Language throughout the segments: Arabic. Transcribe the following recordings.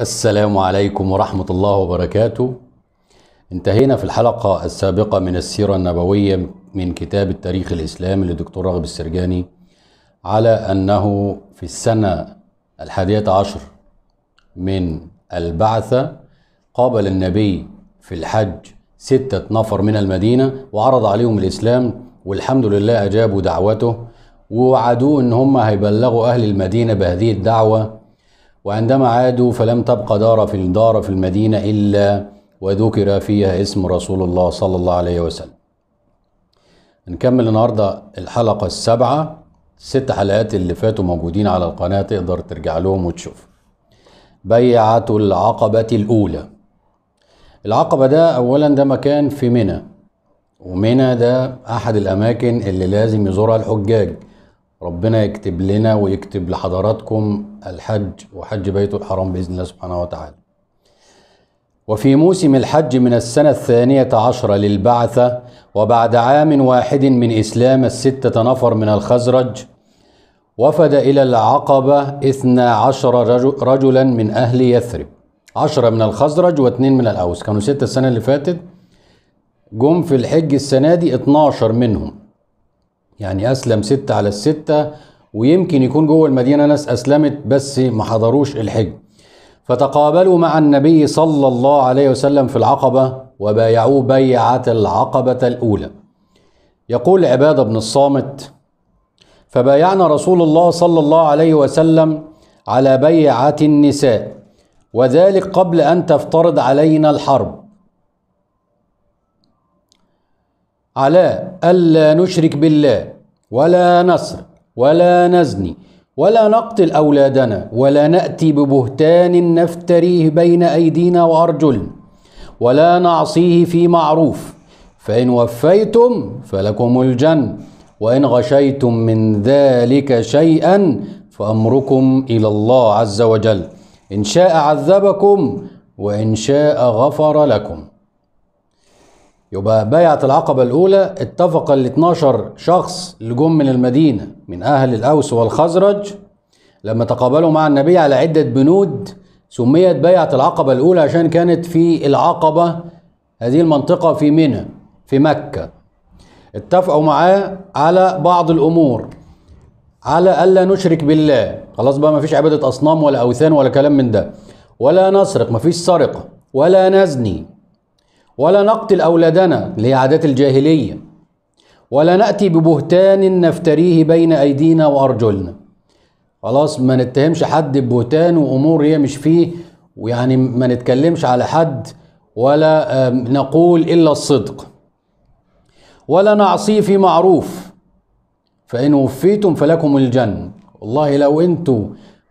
السلام عليكم ورحمة الله وبركاته انتهينا في الحلقة السابقة من السيرة النبوية من كتاب التاريخ الإسلامي للدكتور راغب السرجاني على أنه في السنة الحادية عشر من البعثة قابل النبي في الحج ستة نفر من المدينة وعرض عليهم الإسلام والحمد لله أجابوا دعوته ووعدوه إن هم هيبلغوا أهل المدينة بهذه الدعوة وعندما عادوا فلم تبقى دار في الدار في المدينة إلا وذكر فيها اسم رسول الله صلى الله عليه وسلم نكمل النهاردة الحلقة السابعة ست حلقات اللي فاتوا موجودين على القناة تقدر ترجع لهم وتشوف بيعة العقبة الأولى العقبة ده أولا ده مكان في منى ومنى ده أحد الأماكن اللي لازم يزورها الحجاج ربنا يكتب لنا ويكتب لحضراتكم الحج وحج بيته الحرام بإذن الله سبحانه وتعالى وفي موسم الحج من السنة الثانية عشرة للبعثة وبعد عام واحد من إسلام الستة نفر من الخزرج وفد إلى العقبة إثنى عشر رجلا من أهل يثرب عشرة من الخزرج واثنين من الأوس كانوا ستة السنة اللي فاتت جم في الحج السنة دي 12 منهم يعني أسلم ستة على الستة ويمكن يكون جوه المدينة ناس أسلمت بس ما حضروش الحج فتقابلوا مع النبي صلى الله عليه وسلم في العقبة وبايعوه بيعة العقبة الأولى يقول عبادة بن الصامت فبايعنا رسول الله صلى الله عليه وسلم على بيعة النساء وذلك قبل أن تفترض علينا الحرب على ألا نشرك بالله ولا نسرق ولا نزني ولا نقتل أولادنا ولا نأتي ببهتان نفتريه بين أيدينا وأرجلنا ولا نعصيه في معروف فإن وفيتم فلكم الجنة وإن غشيتم من ذلك شيئا فأمركم إلى الله عز وجل إن شاء عذبكم وإن شاء غفر لكم يبقى بيعة العقبة الأولى اتفق ال 12 شخص اللي جم من المدينة من أهل الأوس والخزرج لما تقابلوا مع النبي على عدة بنود سميت بيعة العقبة الأولى عشان كانت في العقبة هذه المنطقة في منى في مكة اتفقوا معاه على بعض الأمور على ألا نشرك بالله خلاص بقى مفيش عبادة أصنام ولا أوثان ولا كلام من ده ولا نسرق مفيش سرقة ولا نزني ولا نقتل أولادنا اللي هي عادات الجاهلية ولا نأتي ببهتان نفتريه بين أيدينا وأرجلنا خلاص ما نتهمش حد ببهتان وأمور هي مش فيه ويعني ما نتكلمش على حد ولا نقول إلا الصدق ولا نعصي في معروف فإن وفيتم فلكم الجنة والله لو أنتوا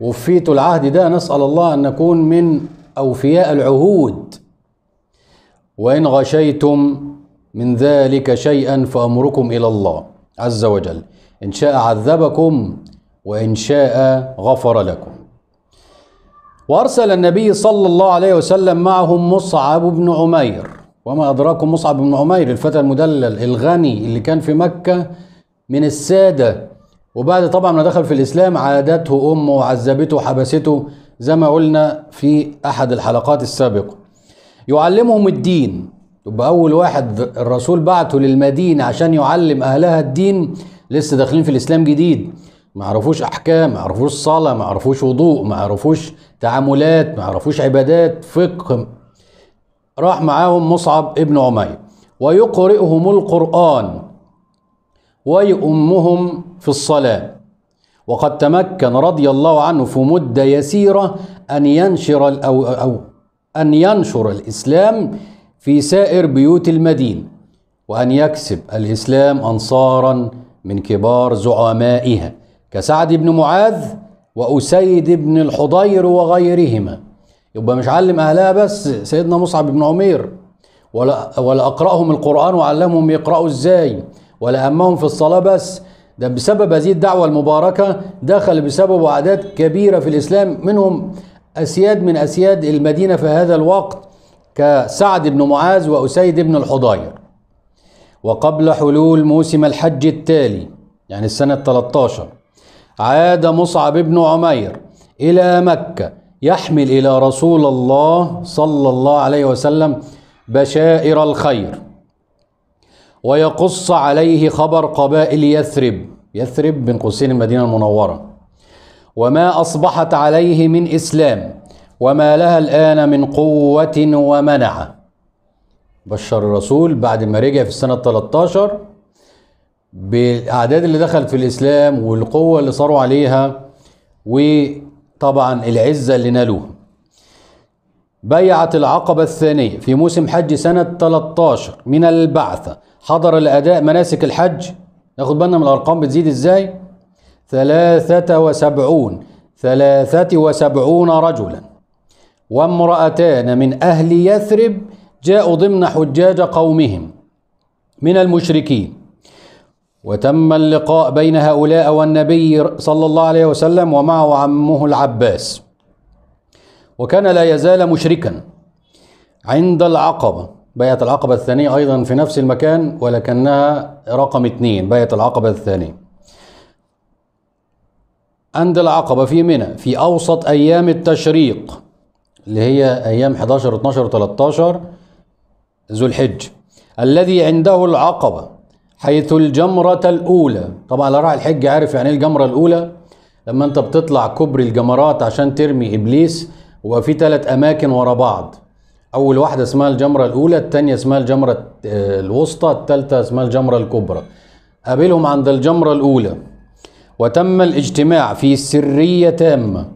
وفيتوا العهد ده نسأل الله أن نكون من أوفياء العهود وإن غشيتم من ذلك شيئا فأمركم إلى الله عز وجل إن شاء عذبكم وإن شاء غفر لكم وأرسل النبي صلى الله عليه وسلم معهم مصعب بن عمير وما أدراكم مصعب بن عمير الفتى المدلل الغني اللي كان في مكة من السادة وبعد طبعا ما دخل في الإسلام عادته أمه وعذبته وحبسته زي ما قلنا في أحد الحلقات السابقة يعلمهم الدين يبقى أول واحد الرسول بعته للمدينة عشان يعلم أهلها الدين لسه داخلين في الإسلام جديد ما عرفوش أحكام ما عرفوش صلاة ما عرفوش وضوء ما عرفوش تعاملات ما عرفوش عبادات فقه راح معاهم مصعب ابن عمير ويقرئهم القرآن ويؤمهم في الصلاة وقد تمكن رضي الله عنه في مدة يسيرة أن ينشر أو, أو أن ينشر الإسلام في سائر بيوت المدينة وأن يكسب الإسلام أنصارا من كبار زعمائها كسعد بن معاذ وأسيد بن الحضير وغيرهما يبقى مش علم أهلها بس سيدنا مصعب بن عمير ولا, ولا أقرأهم القرآن وعلمهم يقرأوا إزاي ولا أمهم في الصلاة بس ده بسبب هذه الدعوة المباركة دخل بسبب أعداد كبيرة في الإسلام منهم أسياد من أسياد المدينة في هذا الوقت كسعد بن معاذ وأسيد بن الحضير وقبل حلول موسم الحج التالي يعني السنة 13 عاد مصعب بن عمير إلى مكة يحمل إلى رسول الله صلى الله عليه وسلم بشائر الخير ويقص عليه خبر قبائل يثرب يثرب بين قوسين المدينة المنورة وما أصبحت عليه من إسلام وما لها الآن من قوة ومنعة بشر الرسول بعد ما رجع في السنة 13 بالأعداد اللي دخلت في الإسلام والقوة اللي صاروا عليها وطبعا العزة اللي نالوها بيعة العقبة الثانية في موسم حج سنة 13 من البعثة حضر الأداء مناسك الحج ناخد بالنا من الأرقام بتزيد إزاي ثلاثة وسبعون ثلاثة وسبعون رجلا وامرأتان من أهل يثرب جاءوا ضمن حجاج قومهم من المشركين وتم اللقاء بين هؤلاء والنبي صلى الله عليه وسلم ومعه عمه العباس وكان لا يزال مشركا عند العقبة بيعة العقبة الثانية أيضا في نفس المكان ولكنها رقم اثنين بيعة العقبة الثانية عند العقبة في منى في أوسط أيام التشريق اللي هي أيام 11 12 13 ذو الحج الذي عنده العقبة حيث الجمرة الأولى طبعا لو راح الحج عارف يعني ايه الجمرة الأولى لما أنت بتطلع كوبري الجمرات عشان ترمي إبليس وفي في ثلاث أماكن ورا بعض أول واحدة اسمها الجمرة الأولى الثانية اسمها الجمرة آه، الوسطى الثالثة اسمها الجمرة الكبرى قابلهم عند الجمرة الأولى وتم الاجتماع في سرية تامة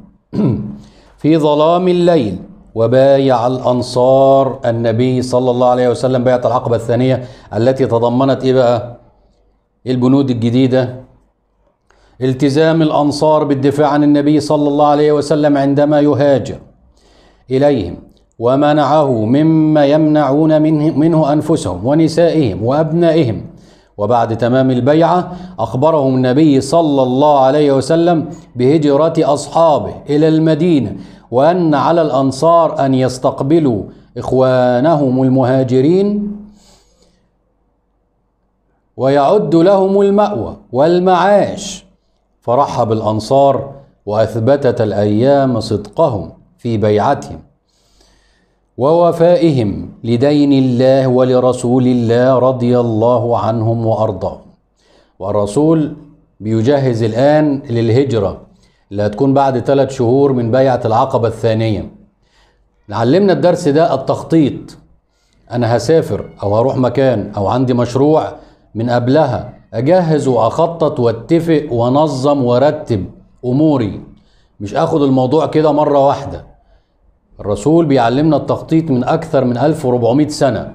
في ظلام الليل وبايع الأنصار النبي صلى الله عليه وسلم بيعة العقبة الثانية التي تضمنت إيه بقى؟ البنود الجديدة التزام الأنصار بالدفاع عن النبي صلى الله عليه وسلم عندما يهاجر إليهم ومنعه مما يمنعون منه, منه أنفسهم ونسائهم وأبنائهم وبعد تمام البيعة أخبرهم النبي صلى الله عليه وسلم بهجرة أصحابه إلى المدينة وأن على الأنصار أن يستقبلوا إخوانهم المهاجرين ويعد لهم المأوى والمعاش فرحب الأنصار وأثبتت الأيام صدقهم في بيعتهم ووفائهم لدين الله ولرسول الله رضي الله عنهم وأرضاهم والرسول بيجهز الآن للهجرة اللي هتكون بعد ثلاث شهور من بيعة العقبة الثانية علمنا الدرس ده التخطيط أنا هسافر أو هروح مكان أو عندي مشروع من قبلها أجهز وأخطط واتفق وانظم وارتب أموري مش أخد الموضوع كده مرة واحدة الرسول بيعلمنا التخطيط من أكثر من 1400 سنة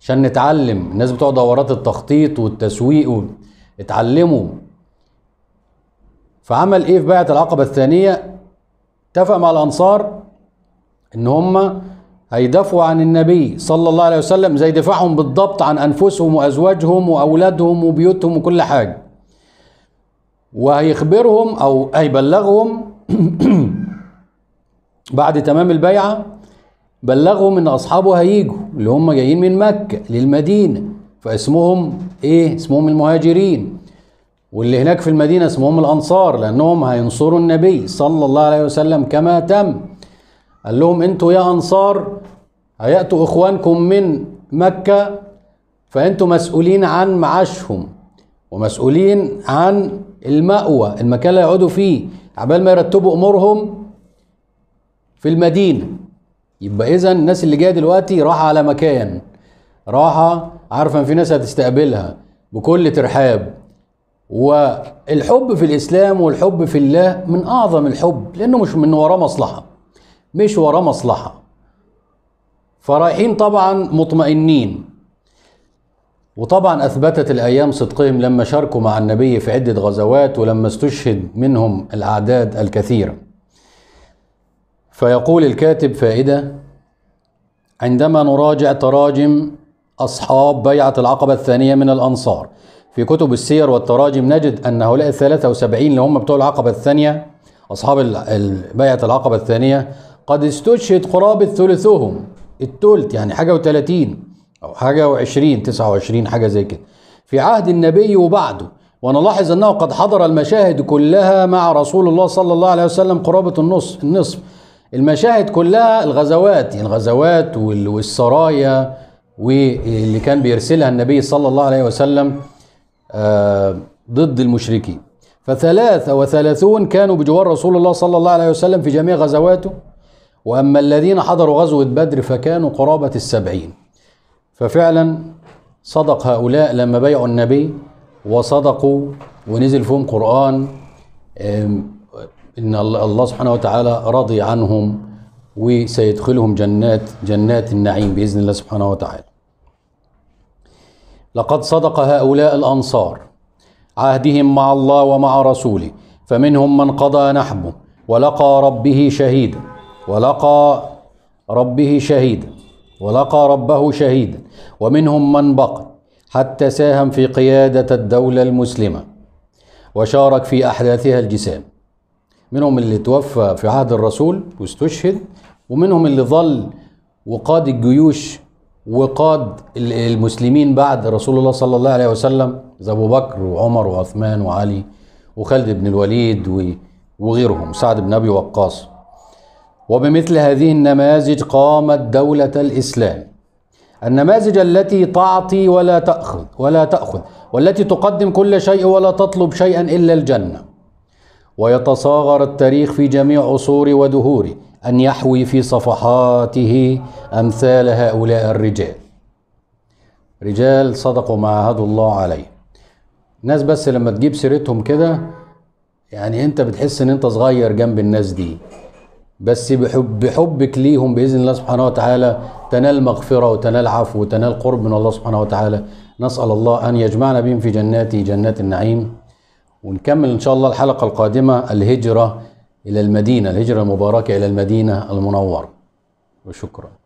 عشان نتعلم الناس بتوع دورات التخطيط والتسويق و... اتعلموا فعمل ايه في بيعة العقبة الثانية اتفق مع الأنصار ان هم هيدافعوا عن النبي صلى الله عليه وسلم زي دفاعهم بالضبط عن أنفسهم وأزواجهم وأولادهم وبيوتهم وكل حاجة وهيخبرهم أو هيبلغهم بعد تمام البيعة بلغهم ان اصحابه هيجوا اللي هم جايين من مكة للمدينة فاسمهم ايه اسمهم المهاجرين واللي هناك في المدينة اسمهم الانصار لانهم هينصروا النبي صلى الله عليه وسلم كما تم قال لهم انتوا يا انصار هيأتوا اخوانكم من مكة فانتوا مسؤولين عن معاشهم ومسؤولين عن المأوى المكان اللي هيقعدوا فيه عبال ما يرتبوا امورهم في المدينة يبقى إذا الناس اللي جاية دلوقتي راحة على مكان راحة عارفة إن في ناس هتستقبلها بكل ترحاب والحب في الإسلام والحب في الله من أعظم الحب لأنه مش من وراه مصلحة مش وراه مصلحة فرايحين طبعا مطمئنين وطبعا اثبتت الايام صدقهم لما شاركوا مع النبي في عده غزوات ولما استشهد منهم الاعداد الكثيره فيقول الكاتب فائدة عندما نراجع تراجم أصحاب بيعة العقبة الثانية من الأنصار في كتب السير والتراجم نجد أن هؤلاء الثلاثة وسبعين اللي هم بتوع العقبة الثانية أصحاب بيعة العقبة الثانية قد استشهد قرابة ثلثهم التلت يعني حاجة وثلاثين أو حاجة وعشرين تسعة وعشرين حاجة زي كده في عهد النبي وبعده ونلاحظ أنه قد حضر المشاهد كلها مع رسول الله صلى الله عليه وسلم قرابة النصف النصف المشاهد كلها الغزوات يعني الغزوات والسرايا واللي كان بيرسلها النبي صلى الله عليه وسلم آه، ضد المشركين فثلاثة وثلاثون كانوا بجوار رسول الله صلى الله عليه وسلم في جميع غزواته وأما الذين حضروا غزوة بدر فكانوا قرابة السبعين ففعلا صدق هؤلاء لما بيعوا النبي وصدقوا ونزل فيهم قرآن إن الله سبحانه وتعالى رضي عنهم وسيدخلهم جنات جنات النعيم بإذن الله سبحانه وتعالى لقد صدق هؤلاء الأنصار عهدهم مع الله ومع رسوله فمنهم من قضى نحبه ولقى ربه شهيدا ولقى ربه شهيدا ولقى ربه شهيدا ومنهم من بقي حتى ساهم في قيادة الدولة المسلمة وشارك في أحداثها الجسام منهم اللي توفى في عهد الرسول واستشهد ومنهم اللي ظل وقاد الجيوش وقاد المسلمين بعد رسول الله صلى الله عليه وسلم زي ابو بكر وعمر وعثمان وعلي وخالد بن الوليد وغيرهم سعد بن ابي وقاص وبمثل هذه النماذج قامت دولة الإسلام النماذج التي تعطي ولا تأخذ ولا تأخذ والتي تقدم كل شيء ولا تطلب شيئا إلا الجنة ويتصاغر التاريخ في جميع عصوره ودهوره ان يحوي في صفحاته امثال هؤلاء الرجال رجال صدقوا ما عهدوا الله عليه الناس بس لما تجيب سيرتهم كده يعني انت بتحس ان انت صغير جنب الناس دي بس بحب بحبك ليهم باذن الله سبحانه وتعالى تنال مغفره وتنال عفو وتنال قرب من الله سبحانه وتعالى نسال الله ان يجمعنا بهم في جناته جنات النعيم ونكمل إن شاء الله الحلقة القادمة الهجرة إلى المدينة الهجرة المباركة إلى المدينة المنورة وشكرا